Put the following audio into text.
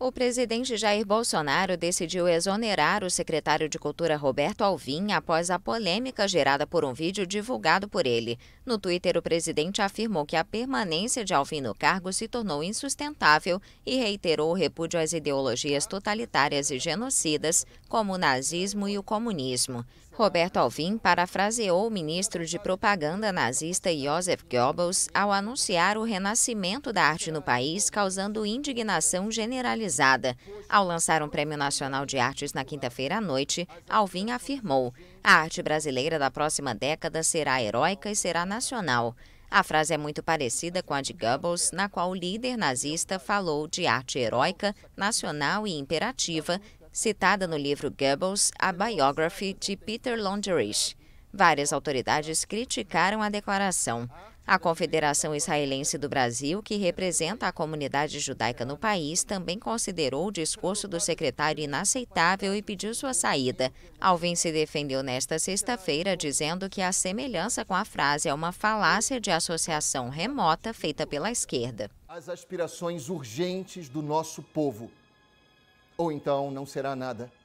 O presidente Jair Bolsonaro decidiu exonerar o secretário de Cultura Roberto Alvim após a polêmica gerada por um vídeo divulgado por ele. No Twitter, o presidente afirmou que a permanência de Alvim no cargo se tornou insustentável e reiterou o repúdio às ideologias totalitárias e genocidas, como o nazismo e o comunismo. Roberto Alvim parafraseou o ministro de propaganda nazista Joseph Goebbels ao anunciar o renascimento da arte no país, causando indignação generalizada ao lançar um Prêmio Nacional de Artes na quinta-feira à noite, Alvim afirmou: a arte brasileira da próxima década será heróica e será nacional. A frase é muito parecida com a de Goebbels, na qual o líder nazista falou de arte heróica, nacional e imperativa, citada no livro Goebbels, A Biography de Peter Longerich. Várias autoridades criticaram a declaração. A Confederação Israelense do Brasil, que representa a comunidade judaica no país, também considerou o discurso do secretário inaceitável e pediu sua saída. Alvin se defendeu nesta sexta-feira, dizendo que a semelhança com a frase é uma falácia de associação remota feita pela esquerda. As aspirações urgentes do nosso povo. Ou então não será nada.